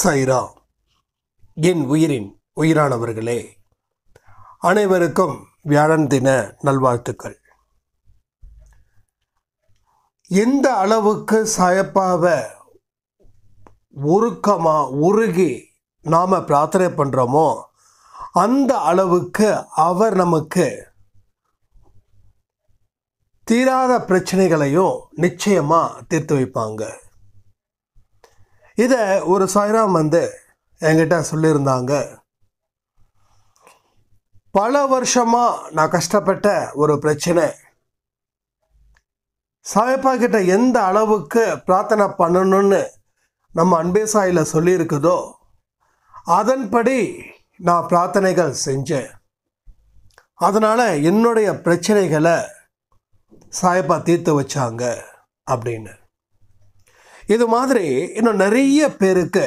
சைரா என் உயிரின் உயிரானவர்களே அனைவருக்கும் வியாழன் தின நல்வாழ்த்துக்கள் எந்த அளவுக்கு சாயப்பாவை உருக்கமாக உருகி நாம் பிரார்த்தனை பண்ணுறோமோ அந்த அளவுக்கு அவர் நமக்கு தீராத பிரச்சனைகளையும் நிச்சயமாக தீர்த்து வைப்பாங்க இதை ஒரு சாய்ராம் வந்து என்கிட்ட சொல்லியிருந்தாங்க பல வருஷமாக நான் கஷ்டப்பட்ட ஒரு பிரச்சனை சாயப்பா கிட்ட எந்த அளவுக்கு பிரார்த்தனை பண்ணணும்னு நம்ம அன்பே சாயில் சொல்லியிருக்குதோ அதன்படி நான் பிரார்த்தனைகள் செஞ்சேன் அதனால் என்னுடைய பிரச்சனைகளை சாயப்பா தீர்த்து வச்சாங்க அப்படின்னு இது மாதிரி இன்னும் நிறைய பேருக்கு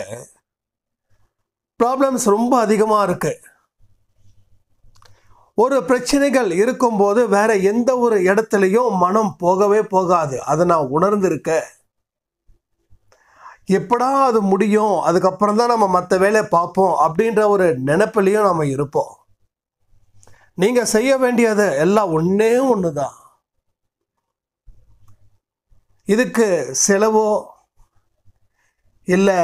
ப்ராப்ளம்ஸ் ரொம்ப அதிகமாக இருக்குது ஒரு பிரச்சனைகள் இருக்கும்போது வேற எந்த ஒரு இடத்துலையும் மனம் போகவே போகாது அதை நான் உணர்ந்திருக்க எப்படா அது முடியும் அதுக்கப்புறம் தான் நம்ம மற்ற வேலையை பார்ப்போம் அப்படின்ற ஒரு நினப்பிலையும் நம்ம இருப்போம் நீங்கள் செய்ய வேண்டியது எல்லாம் ஒன்றே ஒன்று தான் இதுக்கு செலவோ இல்லை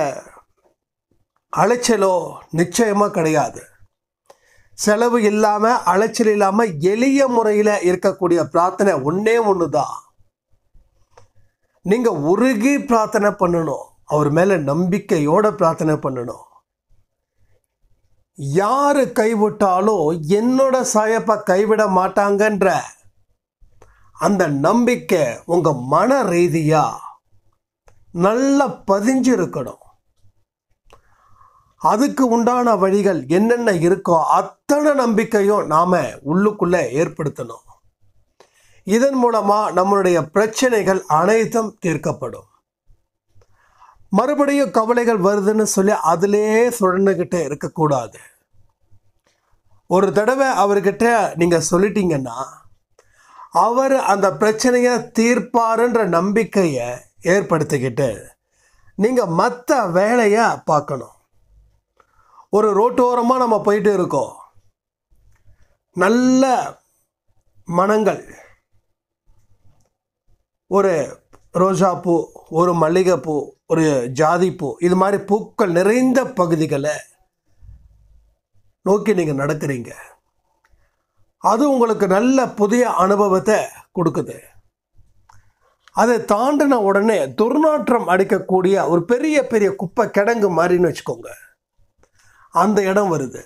அலைச்சலோ நிச்சயமாக கிடையாது செலவு இல்லாமல் அலைச்சல் இல்லாமல் எளிய முறையில் இருக்கக்கூடிய பிரார்த்தனை ஒன்றே ஒன்று தான் நீங்கள் உருகி பிரார்த்தனை பண்ணணும் அவர் மேலே நம்பிக்கையோடு பிரார்த்தனை பண்ணணும் யார் கைவிட்டாலும் என்னோட சாயப்பை கைவிட மாட்டாங்கன்ற அந்த நம்பிக்கை உங்கள் மன ரீதியாக நல்லா பதிஞ்சிருக்கணும் அதுக்கு உண்டான வழிகள் என்னென்ன இருக்கோ அத்தனை நம்பிக்கையும் நாம் உள்ளுக்குள்ளே ஏற்படுத்தணும் இதன் மூலமாக நம்மளுடைய பிரச்சனைகள் அனைத்தும் தீர்க்கப்படும் மறுபடியும் கவலைகள் வருதுன்னு சொல்லி அதிலே சுழண்டுக்கிட்டே இருக்கக்கூடாது ஒரு தடவை அவர்கிட்ட நீங்கள் சொல்லிட்டீங்கன்னா அவர் அந்த பிரச்சனையை தீர்ப்பாருன்ற நம்பிக்கையை ஏற்படுத்திக்கிட்டு நீங்கள் மற்ற வேலையை பார்க்கணும் ஒரு ரோட்டோரமாக நம்ம போயிட்டு இருக்கோம் நல்ல மனங்கள் ஒரு ரோஜாப்பூ ஒரு மல்லிகைப்பூ ஒரு ஜாதிப்பூ இது மாதிரி பூக்கள் நிறைந்த பகுதிகளை நோக்கி நீங்கள் நடக்கிறீங்க அது உங்களுக்கு நல்ல புதிய அனுபவத்தை கொடுக்குது அதை தாண்டின உடனே துர்நாற்றம் அடிக்கக்கூடிய ஒரு பெரிய பெரிய குப்பை கிடங்கு மாதிரின்னு வச்சுக்கோங்க அந்த இடம் வருது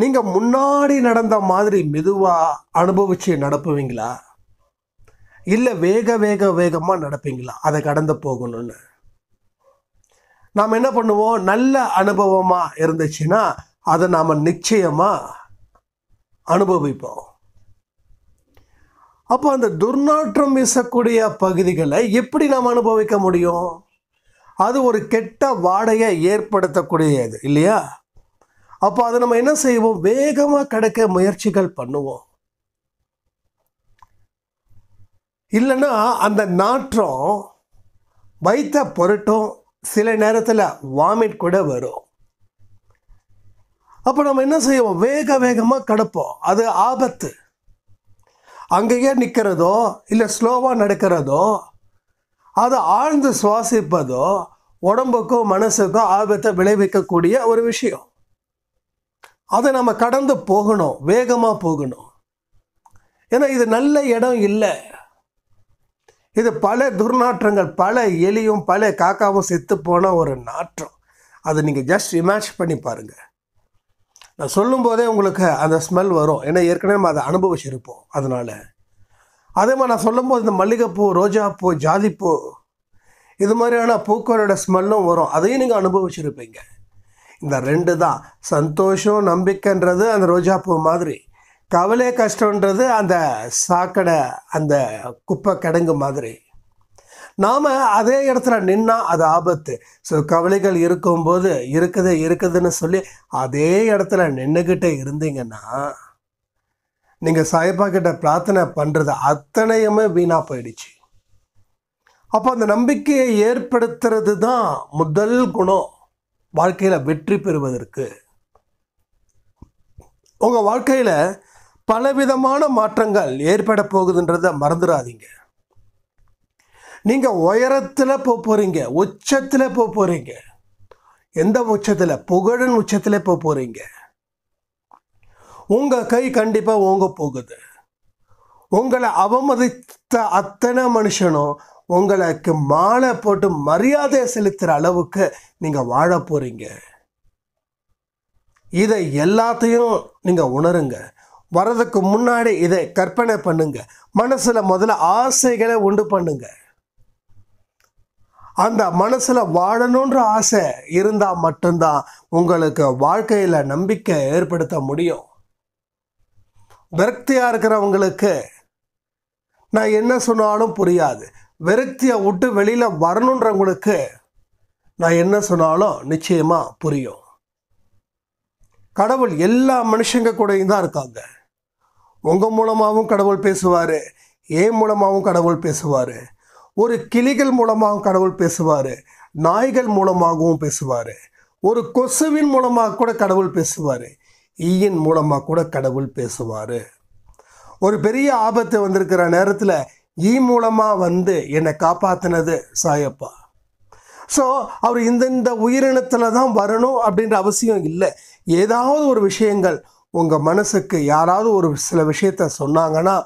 நீங்கள் முன்னாடி நடந்த மாதிரி மெதுவாக அனுபவித்து நடப்புவீங்களா இல்லை வேக வேக வேகமாக நடப்பீங்களா அதை கடந்து போகணும்னு நாம் என்ன பண்ணுவோம் நல்ல அனுபவமாக இருந்துச்சுன்னா அதை நாம் நிச்சயமாக அனுபவிப்போம் அப்போ அந்த துர்நாற்றம் வீசக்கூடிய பகுதிகளை எப்படி நாம் அனுபவிக்க முடியும் அது ஒரு கெட்ட வாடையை ஏற்படுத்தக்கூடியது இல்லையா அப்போ அதை நம்ம என்ன செய்வோம் வேகமாக கிடைக்க முயற்சிகள் பண்ணுவோம் இல்லைன்னா அந்த நாற்றம் வைத்த பொருட்டும் சில நேரத்தில் வாமிட் கூட வரும் அப்போ நம்ம என்ன செய்வோம் வேக வேகமாக கிடப்போம் அது ஆபத்து அங்கேயே நிற்கிறதோ இல்லை ஸ்லோவாக நடக்கிறதோ அதை ஆழ்ந்து சுவாசிப்பதோ உடம்புக்கோ மனசுக்கோ ஆபத்தை விளைவிக்கக்கூடிய ஒரு விஷயம் அதை நம்ம கடந்து போகணும் வேகமாக போகணும் ஏன்னா இது நல்ல இடம் இல்லை இது பல துர்நாற்றங்கள் பல எலியும் பல காக்காவும் செத்து போன ஒரு நாற்றம் அதை நீங்கள் ஜஸ்ட் இமேஜ் பண்ணி பாருங்கள் நான் சொல்லும்போதே உங்களுக்கு அந்த ஸ்மெல் வரும் ஏன்னா ஏற்கனவே நம்ம அதை அனுபவிச்சிருப்போம் அதனால் அதே மாதிரி நான் சொல்லும்போது இந்த மல்லிகைப்பூ ரோஜாப்பூ ஜாதிப்பூ இது மாதிரியான பூக்களோட ஸ்மெல்லும் வரும் அதையும் நீங்கள் அனுபவிச்சிருப்பீங்க இந்த ரெண்டு தான் சந்தோஷம் நம்பிக்கைன்றது அந்த ரோஜாப்பூ மாதிரி கவலை கஷ்டன்றது அந்த சாக்கடை அந்த குப்பை கிடங்கு மாதிரி நாம் அதே இடத்துல நின்னா அது ஆபத்து ஸோ கவலைகள் இருக்கும்போது இருக்குது இருக்குதுன்னு சொல்லி அதே இடத்துல நின்றுக்கிட்டே இருந்தீங்கன்னா நீங்கள் சாயப்பா கிட்ட பிரார்த்தனை பண்ணுறது அத்தனையுமே வீணாக போயிடுச்சு அப்போ அந்த நம்பிக்கையை ஏற்படுத்துறது தான் முதல் குணம் வாழ்க்கையில் வெற்றி பெறுவதற்கு உங்கள் வாழ்க்கையில் பலவிதமான மாற்றங்கள் ஏற்பட போகுதுன்றதை மறந்துடாதீங்க நீங்கள் உயரத்தில் போக போகிறீங்க உச்சத்தில் போக போகிறீங்க எந்த உச்சத்தில் புகழன் உச்சத்தில் போக போகிறீங்க உங்கள் கை கண்டிப்பாக ஓங்க போகுது உங்களை அவமதித்த அத்தனை மனுஷனும் உங்களுக்கு மாலை போட்டு மரியாதை செலுத்துகிற அளவுக்கு நீங்கள் வாழ போகிறீங்க இதை எல்லாத்தையும் நீங்கள் உணருங்க வரதுக்கு முன்னாடி இதை கற்பனை பண்ணுங்க மனசில் முதல்ல ஆசைகளை உண்டு பண்ணுங்கள் அந்த மனசில் வாழணுன்ற ஆசை இருந்தால் மட்டும்தான் உங்களுக்கு வாழ்க்கையில் நம்பிக்கை ஏற்படுத்த முடியும் விரக்தியாக இருக்கிறவங்களுக்கு நான் என்ன சொன்னாலும் புரியாது விரக்தியை விட்டு வெளியில் வரணுன்றவங்களுக்கு நான் என்ன சொன்னாலும் நிச்சயமாக புரியும் கடவுள் எல்லா மனுஷங்க கூடயும் தான் இருக்காங்க உங்கள் மூலமாகவும் கடவுள் பேசுவார் என் மூலமாகவும் கடவுள் பேசுவார் ஒரு கிளிகள் மூலமாக கடவுள் பேசுவார் நாய்கள் மூலமாகவும் பேசுவார் ஒரு கொசுவின் மூலமாக கூட கடவுள் பேசுவார் ஈயின் மூலமாக கூட கடவுள் பேசுவார் ஒரு பெரிய ஆபத்து வந்திருக்கிற நேரத்தில் ஈ மூலமாக வந்து என்னை காப்பாற்றினது சாயப்பா ஸோ அவர் இந்த இந்த உயிரினத்தில் தான் வரணும் அப்படின்ற அவசியம் இல்லை ஏதாவது ஒரு விஷயங்கள் உங்கள் மனசுக்கு யாராவது ஒரு சில விஷயத்த சொன்னாங்கன்னா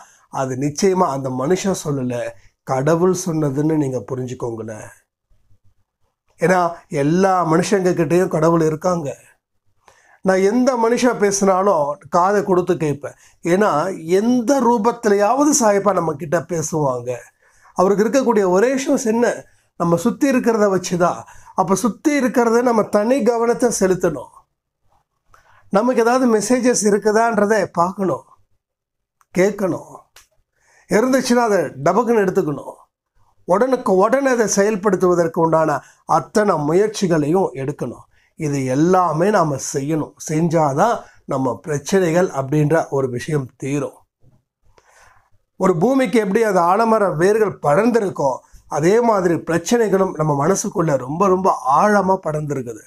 அது நிச்சயமாக அந்த மனுஷன் சொல்லலை கடவுள் சொன்னதுன்னு நீங்கள் புரிஞ்சுக்கோங்களேன் ஏன்னா எல்லா மனுஷங்கக்கிட்டேயும் கடவுள் இருக்காங்க நான் எந்த மனுஷன் பேசினாலும் காதை கொடுத்து கேட்பேன் ஏன்னா எந்த ரூபத்திலையாவது நம்ம நம்மக்கிட்ட பேசுவாங்க அவருக்கு இருக்கக்கூடிய ஒரே விஷயம் என்ன நம்ம சுற்றி இருக்கிறத வச்சு தான் அப்போ சுற்றி இருக்கிறத நம்ம தனி கவனத்தை செலுத்தணும் நமக்கு ஏதாவது மெசேஜஸ் இருக்குதான்றதை பார்க்கணும் கேட்கணும் இருந்துச்சுன்னா அதை டபக்குன்னு எடுத்துக்கணும் உடனுக்கு உடனே அதை செயல்படுத்துவதற்கு உண்டான அத்தனை முயற்சிகளையும் எடுக்கணும் இது எல்லாமே நாம் செய்யணும் செஞ்சால் தான் நம்ம பிரச்சனைகள் அப்படின்ற ஒரு விஷயம் தீரும் ஒரு பூமிக்கு எப்படி அது ஆழமர வேர்கள் படர்ந்திருக்கோ அதே மாதிரி பிரச்சனைகளும் நம்ம மனசுக்குள்ளே ரொம்ப ரொம்ப ஆழமாக படர்ந்துருக்குது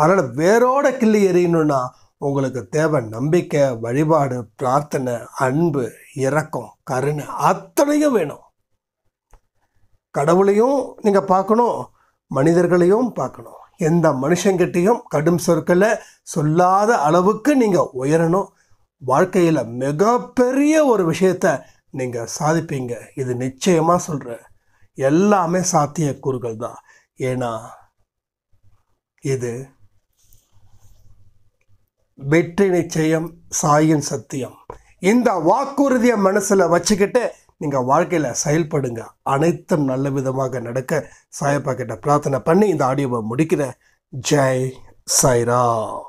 அதனால் வேரோட கிள்ளி எறியணுன்னா உங்களுக்கு தேவை நம்பிக்கை வழிபாடு பிரார்த்தனை அன்பு இரக்கம் கருணை அத்தனையும் வேணும் கடவுளையும் நீங்கள் பார்க்கணும் மனிதர்களையும் பார்க்கணும் எந்த மனுஷங்கிட்டையும் கடும் சொற்களை சொல்லாத அளவுக்கு நீங்கள் உயரணும் வாழ்க்கையில் மிகப்பெரிய ஒரு விஷயத்தை நீங்கள் சாதிப்பீங்க இது நிச்சயமாக சொல்கிறேன் எல்லாமே சாத்தியக்கூறுகள் தான் ஏன்னா இது வெற்றி நிச்சயம் சாயின் சத்தியம் இந்த வாக்குறுதியை மனசில் வச்சுக்கிட்டு நீங்கள் வாழ்க்கையில் செயல்படுங்க அனைத்தும் நல்ல விதமாக நடக்க சாயப்பா கிட்ட பிரார்த்தனை பண்ணி இந்த ஆடியோவை முடிக்கிறேன் ஜெய் சாய்ராம்